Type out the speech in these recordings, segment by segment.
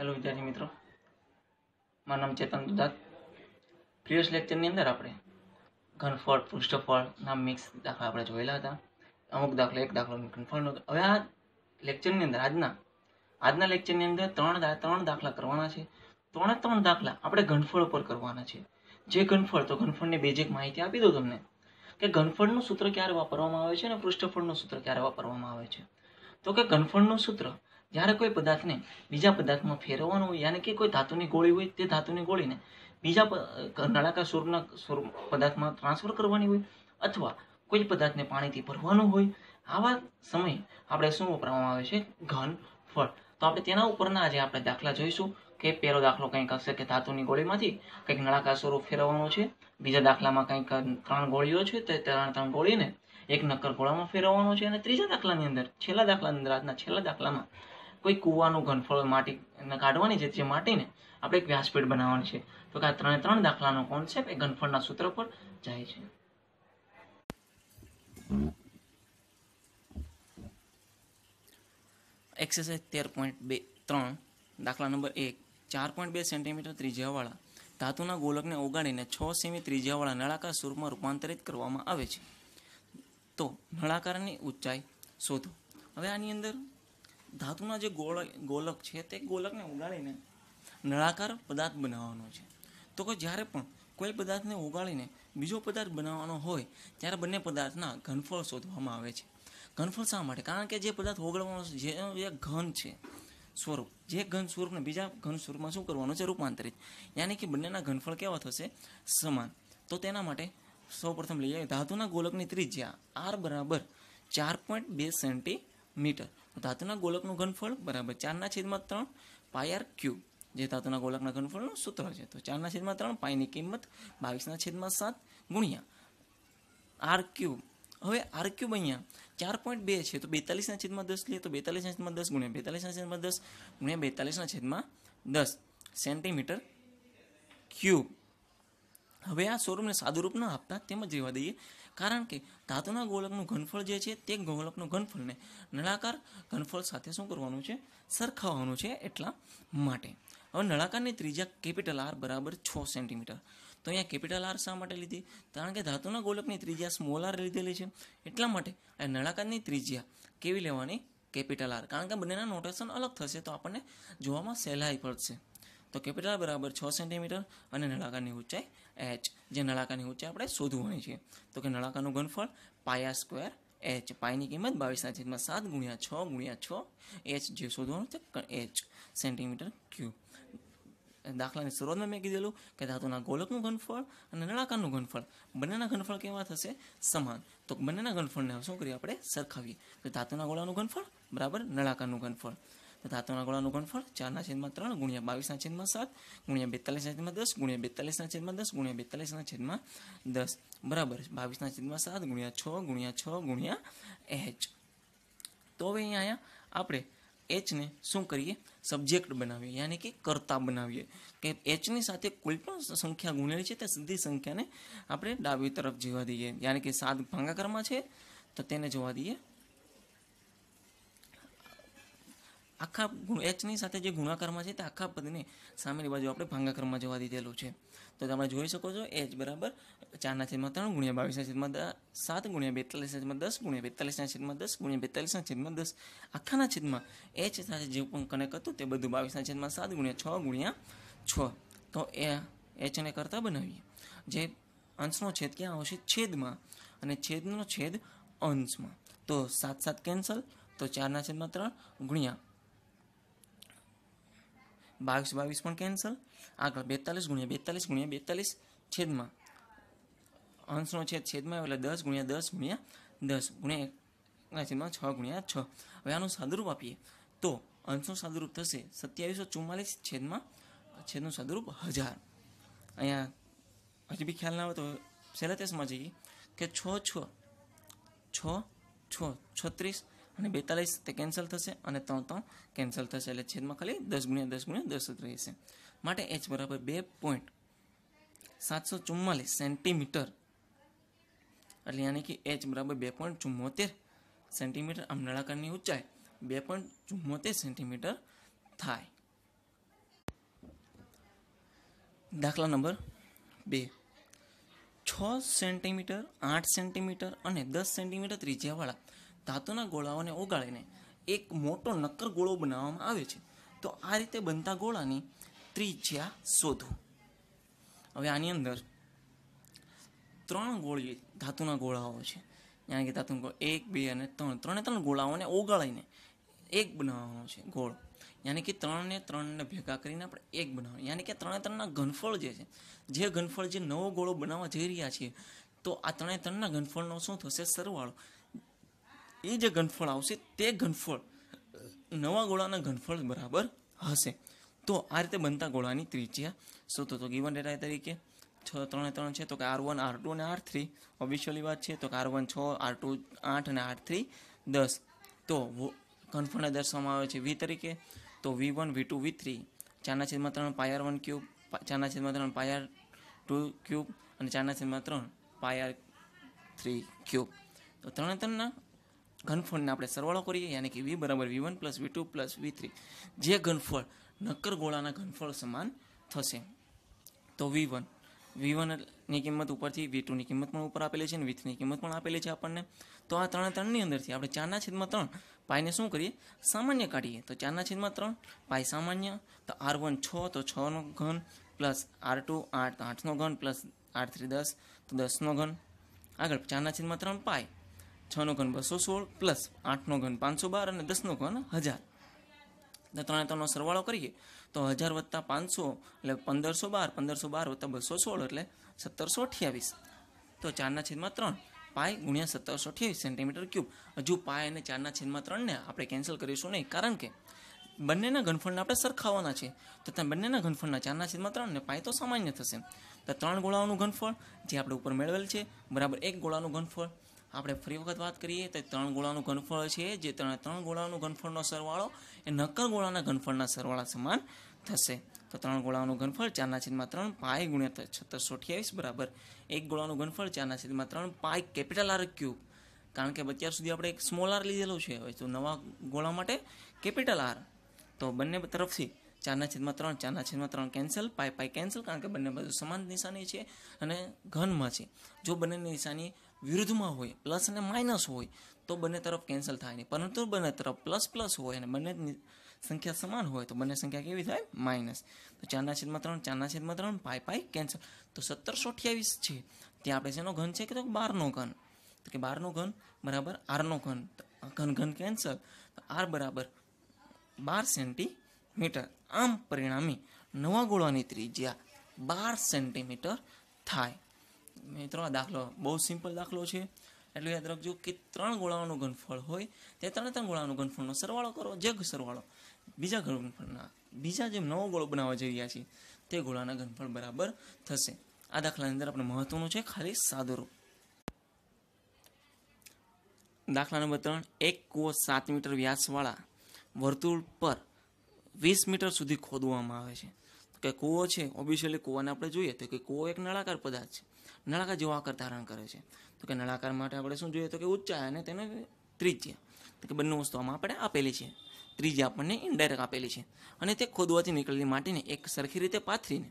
hello વિદ્યાર્થી મિત્રો મારું નામ ચેતન દુધાત પ્રિવિયસ લેક્ચરની અંદર આપણે ઘનફળ પૃષ્ઠફળ નામ મિક્સ દાખલા આપણે જોયેલા હતા અમુક દાખલો એક દાખલો ઘનફળનો હવે આ લેક્ચરની અંદર આજના આજના લેક્ચરની અંદર ત્રણ ત્રણ દાખલા કરવાના છે ત્રણે ત્રણ દાખલા આપણે ઘનફળ ઉપર કરવાના છે જે ઘનફળ તો ઘનફળની બેઝિક માહિતી આપી દો તમને કે ઘનફળનું સૂત્ર ક્યારે વાપરવામાં આવે છે અને પૃષ્ઠફળનું સૂત્ર ક્યારે વાપરવામાં આવે છે તો કે ઘનફળનું સૂત્ર જ્યારે કોઈ પદાર્થને બીજા પદાર્થમાં ફેરવવાનું હોય યાની કે કોઈ ધાતુની ગોળી હોય તે ધાતુની ગોળીને બીજા નળાકાર સ્વરૂપના સ્વરૂપ પદાર્થમાં ટ્રાન્સફર કરવાની હોય અથવા કોઈ પદાર્થને પાણીથી ભરવાનું હોય આવા સમયે આપણે શું વાપરવામાં આવે છે ઘન ફળ તો આપણે તેના ઉપરના આજે આપણે દાખલા જોઈશું કે પહેલો દાખલો કંઈક હશે કે ધાતુની ગોળીમાંથી કંઈક નળાકાર સ્વરૂપ ફેરવવાનું છે બીજા દાખલામાં કંઈક ત્રણ ગોળીઓ છે તે ત્રણ ત્રણ ગોળીને એક નક્કર ગોળામાં ફેરવવાનો છે અને ત્રીજા દાખલાની અંદર છેલ્લા દાખલાની અંદર આજના છેલ્લા દાખલામાં કોઈ કૂવાનું ઘનફળ માટી કાઢવાની છે જે માટીને આપણે એક વ્યાસપીઠ બનાવવાની છે તો કે આ ત્રણે ત્રણ દાખલાનો કોન્સેપ્ટ એ ઘનફળના સૂત્ર પર જાય છે એક્સરસાઇઝ તેર પોઈન્ટ બે ત્રણ દાખલા નંબર એક ચાર પોઈન્ટ બે સેન્ટીમીટર ત્રિજ્યાવાળા ધાતુના ગોલકને ઓગાળીને છ સેમી ત્રિજ્યાવાળા નળાકાર સ્વરૂપમાં રૂપાંતરિત કરવામાં આવે છે તો નળાકારની ઊંચાઈ શોધો હવે આની અંદર ધાતુના જે ગોળ ગોલક છે તે ગોલકને ઉગાડીને નળાકાર પદાર્થ બનાવવાનો છે તો કે જ્યારે પણ કોઈ પદાર્થને ઉગાડીને બીજો પદાર્થ બનાવવાનો હોય ત્યારે બંને પદાર્થના ઘનફળ શોધવામાં આવે છે ઘનફળ શા માટે કારણ કે જે પદાર્થ ઓગળવાનો છે જે ઘન છે સ્વરૂપ જે ઘન સ્વરૂપને બીજા ઘન સ્વરૂપમાં શું કરવાનું છે રૂપાંતરિત યાની કે બંનેના ઘનફળ કેવા થશે સમાન તો તેના માટે સૌપ્રથમ લઈએ ધાતુના ગોલકની ત્રિજ્યા આર બરાબર ચાર પોઈન્ટ બે સેન્ટીમીટર ધાતુના ગોલકનું ઘનફળ બરાબર ચારના છેદમાં ત્રણ પાય આર ક્યુ જે ધાતુના ગોલકના ઘનફળનું સૂત્ર છે તો ચારના છેદમાં ત્રણ પાયની કિંમત બાવીસના છેદમાં સાત ગુણ્યા આર ક્યુબ હવે આર ક્યુબ અહીંયા ચાર પોઈન્ટ બે છે તો બેતાલીસના છેદમાં દસ લઈએ તો બેતાલીસના છેદમાં દસ ગુણ્યા બેતાલીસના છેદમાં દસ ગુણ્યા બેતાલીસના છેદમાં દસ સેન્ટીમીટર ક્યુબ હવે આ સ્વરૂપને સાદુરૂપ ન આપતા તેમ જ રહેવા દઈએ કારણ કે ધાતુના ગોળકનું ઘનફળ જે છે તે ગોળકનું ઘનફળને નળાકાર ઘનફળ સાથે શું કરવાનું છે સરખાવવાનું છે એટલા માટે હવે નળાકારની ત્રીજા કેપિટલ આર બરાબર છ સેન્ટીમીટર તો અહીંયા કેપિટલ આર શા માટે લીધી કારણ કે ધાતુના ગોલકની ત્રિજ્યા સ્મોલ આર લીધેલી છે એટલા માટે આ નળાકારની ત્રિજ્યા કેવી લેવાની કેપિટલ આર કારણ કે બંનેના નોટેશન અલગ થશે તો આપણને જોવામાં સહેલાઈ પડશે તો કેપિટલ બરાબર છ સેન્ટીમીટર અને નળાકારની ઊંચાઈ એચ જે નળાકારની ઊંચાઈ આપણે શોધવાની છે તો કે નળાકારનું ઘનફળ પાયા સ્ક્વેર એચ પાયની કિંમત બાવીસના છેદમાં સાત ગુણ્યા છ ગુણ્યા છ એચ જે શોધવાનું છે એચ સેન્ટીમીટર ક્યુબ દાખલાની શરૂઆતમાં મેં કીધેલું કે ધાતુના ગોલકનું ઘનફળ અને નળાકારનું ઘનફળ બંનેના ઘનફળ કેવા થશે સમાન તો બંનેના ઘનફળને શું કરીએ આપણે સરખાવીએ તો ધાતુના ગોળાનું ઘનફળ બરાબર નળાકારનું ઘનફળ તથા હાથોના ગોળાનું ગણફળ ચારના છેદમાં ત્રણ ગુણ્યા બાવીસના છેદમાં સાત ગુણ્યા બેતાલીસના છેદમાં દસ ગુણ્યા બેતાલીસના છેદમાં દસ ગુણ્યા બેતાલીસના છેદમાં દસ બરાબર બાવીસના છેદમાં સાત ગુણ્યા છ ગુણ્યા છ ગુણ્યા એચ તો હવે અહીંયા આપણે એચને શું કરીએ સબ્જેક્ટ બનાવીએ યાની કે કરતા બનાવીએ કે એચની સાથે કોઈ પણ સંખ્યા ગુણેલી છે તે સીધી સંખ્યાને આપણે ડાબી તરફ જવા દઈએ યાની કે સાત ભાંગાકારમાં છે તો તેને જોવા દઈએ આખા એચની સાથે જે ગુણાકારમાં છે તે આખા પદને સામેની બાજુ આપણે ભાંગાકારમાં જવા દીધેલું છે તો તમે જોઈ શકો છો એચ બરાબર ચારના છેદમાં ત્રણ ગુણ્યા બાવીસના છેદમાં સાત ગુણ્યા બેતાલીસના છેદમાં દસ ગુણ્યા બેતાલીસના છેદમાં દસ ગુણ્યા બેતાલીસના છેદમાં દસ આખાના છેદમાં એચ સાથે જે પણ કનેક્ટ હતું તે બધું બાવીસના છેદમાં સાત ગુણ્યા છ ગુણ્યા છ તો એ એચને કરતાં બનાવીએ જે અંશનો છેદ ક્યાં આવશે છેદમાં અને છેદનો છેદ અંશમાં તો સાત સાત કેન્સલ તો ચારના છેદમાં ત્રણ ગુણ્યા બાવીસ બાવીસ પણ કેન્સલ આગળ બેતાલીસ ગુણ્યા બેતાલીસ ગુણ્યા બેતાલીસ છેદમાં અંશનો છેદ છેદમાં એટલે દસ ગુણ્યા દસ ગુણ્યા દસ ગુણ્યા છેદમાં છ ગુણ્યા છ હવે આનું સાદુરૂપ આપીએ તો અંશનું સાદુરૂપ થશે સત્યાવીસો ચુમ્માલીસ છેદમાં છેદનું સાદુરૂપ હજાર અહીંયા હજી બી ખ્યાલ ના આવે તો સેલેતેસમાં જઈએ કે છ છ છ છ છત્રીસ અને બેતાલીસ તે કેન્સલ થશે અને ત્રણ ત્રણ કેન્સલ થશે એટલે છેદમાં ખાલી દસ ગુણ્યા દસ ગુણ્યા દસ જ રહેશે માટે એચ બરાબર બે પોઈન્ટ સાતસો ચુમ્માલીસ સેન્ટીમીટર એટલે યાની કે એચ બરાબર બે પોઈન્ટ ચુમ્મોતેર સેન્ટીમીટર આમ નળાકારની ઊંચાઈ બે પોઈન્ટ ચુમ્મોતેર સેન્ટીમીટર થાય દાખલા નંબર બે છ સેન્ટીમીટર આઠ સેન્ટીમીટર અને દસ સેન્ટીમીટર ત્રિજ્યાવાળા ધાતુના ગોળાઓને ઓગાળીને એક મોટો નક્કર ગોળો બનાવવામાં આવે છે તો આ રીતે બનતા ગોળાની ત્રિજ્યા શોધો હવે આની અંદર ત્રણ ગોળી ધાતુના ગોળાઓ છે જાણે કે ધાતુનો ગોળ એક બે અને ત્રણ ત્રણે ત્રણ ગોળાઓને ઓગાળીને એક બનાવવાનો છે ગોળ યાની કે ત્રણને ત્રણને ભેગા કરીને આપણે એક બનાવવાનું યાની કે ત્રણે ત્રણના ઘનફળ જે છે જે ઘનફળ જે નવો ગોળો બનાવવા જઈ રહ્યા છીએ તો આ ત્રણે ત્રણના ઘનફળનો શું થશે સરવાળો એ જે ઘનફળ આવશે તે ઘનફળ નવા ગોળાના ઘનફળ બરાબર હશે તો આ રીતે બનતા ગોળાની ત્રિજ્યા શોધો તો ગીવન ડેટા તરીકે છ ત્રણે ત્રણ છે તો કે આર વન આર ટુ અને આર થ્રી ઓબ્વિશ્યલી વાત છે તો કે આર વન છ આર ટુ આઠ અને આર થ્રી દસ તો ઘનફળને દર્શાવવામાં આવે છે વી તરીકે તો v one v two v three ચારના છેદમાં ત્રણ પાયર વન ક્યુબ ચારના છેદમાં ત્રણ પાયર ટુ ક્યુબ અને ચારના છેદમાં ત્રણ પાયર થ્રી ક્યુબ તો ત્રણે ત્રણના ઘનફળને આપણે સરવાળો કરીએ યાની કે વી બરાબર v one plus v two plus v three જે ઘનફળ નક્કર ગોળાના ઘનફળ સમાન થશે તો વી વન વી વનની કિંમત ઉપરથી વી ટુની કિંમત પણ ઉપર આપેલી છે અને વી થ્રીની કિંમત પણ આપેલી છે આપણને તો આ ત્રણે ત્રણની અંદરથી આપણે ચારના છેદમાં ત્રણ પાઈને શું કરીએ સામાન્ય કાઢીએ તો ચારના છેદમાં ત્રણ પાઈ સામાન્ય તો આર વન છ તો છનો ઘન પ્લસ આર ટુ આઠ તો આઠનો ઘન પ્લસ આર થ્રી દસ તો દસનો ઘન આગળ ચારના છેદમાં ત્રણ પાય છનો ઘન બસો સોળ પ્લસ આઠનો ઘન પાંચસો બાર અને દસનો ઘન હજાર તો ત્રણે ત્રણનો સરવાળો કરીએ તો હજાર વત્તા પાંચસો એટલે પંદરસો બાર પંદરસો બાર વત્તા બસો સોળ એટલે સત્તરસો અઠ્યાવીસ તો ચારના છેદમાં ત્રણ પાય ગુણ્યા સત્તરસો અઠ્યાવીસ સેન્ટીમીટર ક્યુબ હજુ પાય અને ચારના છેદમાં ત્રણને આપણે કેન્સલ કરીશું નહીં કારણ કે બંનેના ઘનફળને આપણે સરખાવવાના છે ત્યાં બંનેના ઘનફળના ચારના છેદમાં ત્રણ ને પાય તો સામાન્ય થશે તો ત્રણ ગોળાઓનું ઘનફળ જે આપણે ઉપર મેળવેલ છે બરાબર એક ગોળાનું ઘનફળ આપણે ફરી વખત વાત કરીએ તો ત્રણ ગોળાનું ઘનફળ છે જે ત્રણ ત્રણ ગોળાનું ઘનફળનો સરવાળો એ નક્કર ગોળાના ઘનફળના સરવાળા સમાન થશે તો ત્રણ ગોળાનું ઘનફળ ચારના છેદમાં ત્રણ પાય ગુણ્યા છત્તરસો અઠ્યાવીસ બરાબર એક ગોળાનું ઘનફળ ચારના છેદમાં ત્રણ પાય કેપિટલ આર ક્યુબ કારણ કે અત્યાર સુધી આપણે એક સ્મોલ આર લીધેલું છે હવે તો નવા ગોળા માટે કેપિટલ આર તો બંને તરફથી ચારના છેદમાં ત્રણ ચારના છેદમાં ત્રણ કેન્સલ પાય પાય કેન્સલ કારણ કે બંને બાજુ સમાન નિશાની છે અને ઘનમાં છે જો બંને નિશાની વિરુદ્ધમાં હોય પ્લસ અને માઇનસ હોય તો બંને તરફ કેન્સલ થાય નહીં પરંતુ બંને તરફ પ્લસ પ્લસ હોય અને બંને સંખ્યા સમાન હોય તો બંને સંખ્યા કેવી થાય માઇનસ તો ચારના છેદમાં ત્રણ ચારના છેદમાં ત્રણ પાય પાય કેન્સલ તો સત્તરસો અઠ્યાવીસ છે ત્યાં આપણે શેનો ઘન છે કે તો બારનો ઘન તો કે બારનો ઘન બરાબર આરનો ઘન ઘન ઘન કેન્સલ તો આર બરાબર બાર સેન્ટીમીટર આમ પરિણામી નવા ગોળાની ત્રિજ્યા બાર સેન્ટીમીટર થાય મિત્રો આ દાખલો બહુ સિમ્પલ દાખલો છે એટલે યાદ રાખજો કે ત્રણ ગોળાઓનું ઘનફળ હોય તે ત્રણે ત્રણ ગોળાઓનું ઘનફળનો સરવાળો કરો જે સરવાળો બીજા ઘનફળના બીજા જે નવો ગોળો બનાવવા જઈ રહ્યા છીએ તે ગોળાના ઘનફળ બરાબર થશે આ દાખલાની અંદર આપણે મહત્વનું છે ખાલી સાદું દાખલા નંબર ત્રણ એક કૂવો સાત મીટર વ્યાસવાળા વર્તુળ પર વીસ મીટર સુધી ખોદવામાં આવે છે કે કૂવો છે ઓબ્વિયસલી કૂવાને આપણે જોઈએ તો કે કૂવો એક નળાકાર પદાર્થ છે નળાકાર જેવો આકાર ધારણ કરે છે તો કે નળાકાર માટે આપણે શું જોઈએ તો કે ઉચ્ચાય અને તેને ત્રિજ્યા તો કે બંને વસ્તુ આમાં આપણે આપેલી છે ત્રીજી આપણને ઇન્ડાયરેક્ટ આપેલી છે અને તે ખોદવાથી નીકળેલી માટીને એક સરખી રીતે પાથરીને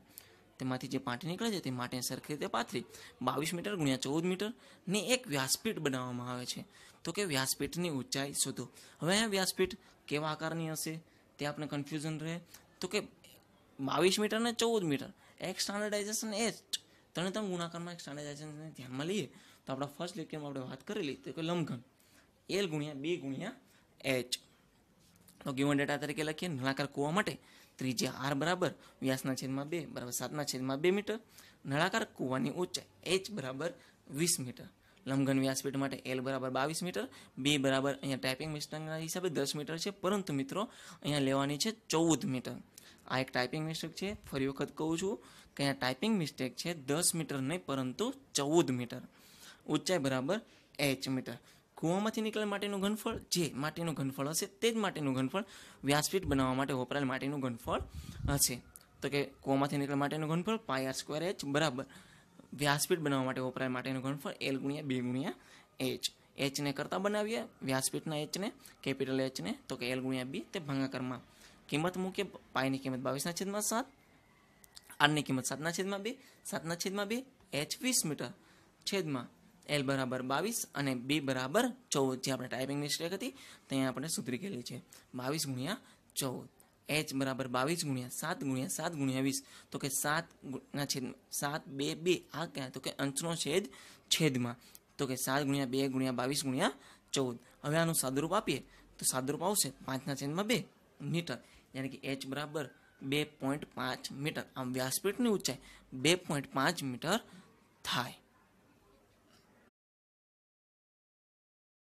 તેમાંથી જે પાટી નીકળે છે તે માટીને સરખી રીતે પાથરી બાવીસ મીટર ગુણ્યા ચૌદ મીટરની એક વ્યાસપીઠ બનાવવામાં આવે છે તો કે વ્યાસપીઠની ઊંચાઈ શોધો હવે અહીંયા વ્યાસપીઠ કેવા આકારની હશે તે આપણે કન્ફ્યુઝન રહે તો કે બાવીસ મીટર ને ચૌદ મીટર એક સ્ટાન્ડર્ડાઇઝેશન એ જ ત્રણે ત્રણ ગુણાકારમાં એક સ્ટાન્ડર્ડાઇઝેશનને ધ્યાનમાં લઈએ તો આપણા ફર્સ્ટ લેક્ચરમાં આપણે વાત કરેલી તો કે લંઘન એલ ગુણ્યા બે ગુણ્યા એચ તો ગિવન ડેટા તરીકે લખીએ નળાકાર કૂવા માટે ત્રિજ્યા આર બરાબર વ્યાસના છેદમાં બે બરાબર સાતના છેદમાં બે મીટર નળાકાર કૂવાની ઊંચાઈ એચ બરાબર વીસ મીટર લંબઘન વ્યાસપીઠ માટે એલ બરાબર બાવીસ મીટર બે બરાબર અહીંયા ટાઈપિંગ મિસ્ટરના હિસાબે દસ મીટર છે પરંતુ મિત્રો અહીંયા લેવાની છે ચૌદ મીટર આ એક ટાઈપિંગ મિસ્ટેક છે ફરી વખત કહું છું કે અહીંયા ટાઈપિંગ મિસ્ટેક છે દસ મીટર નહીં પરંતુ ચૌદ મીટર ઊંચાઈ બરાબર એચ મીટર કૂવામાંથી નીકળેલ માટેનું ઘનફળ જે માટીનું ઘનફળ હશે તે જ માટીનું ઘનફળ વ્યાસપીઠ બનાવવા માટે વપરાયેલ માટીનું ઘનફળ હશે તો કે કૂવામાંથી નીકળેલ માટેનું ઘનફળ પાયર સ્ક્વેર એચ બરાબર વ્યાસપીઠ બનાવવા માટે વપરાયેલ માટેનું ઘનફળ એલ ગુણ્યા બે ગુણ્યા એચ એચને કરતાં બનાવીએ વ્યાસપીઠના એચને કેપિટલ એચને તો કે એલ ગુણ્યા બી તે ભાંગાકારમાં કિંમત મૂકીએ પાઈની કિંમત બાવીસના છેદમાં સાત આરની કિંમત સાતના છેદમાં બે સાતના છેદમાં બે એચ વીસ મીટર છેદમાં એલ બરાબર બાવીસ અને બી બરાબર ચૌદ જે આપણે ટાઈપિંગ મિસ્ટેક હતી ત્યાં આપણે સુધરી ગયેલી છે બાવીસ ગુણ્યા ચૌદ એચ બરાબર બાવીસ ગુણ્યા સાત ગુણ્યા સાત ગુણ્યા વીસ તો કે સાત સાતના છેદ સાત બે બે આ ક્યાં તો કે અંશનો છેદ છેદમાં તો કે સાત ગુણ્યા બે ગુણ્યા બાવીસ ગુણ્યા ચૌદ હવે આનું સાદુરૂપ આપીએ તો સાદુરૂપ આવશે પાંચના છેદમાં બે મીટર જાણે કે એચ બરાબર બે પોઈન્ટ પાંચ મીટર આમ વ્યાસપીઠની ઊંચાઈ બે પોઈન્ટ પાંચ મીટર થાય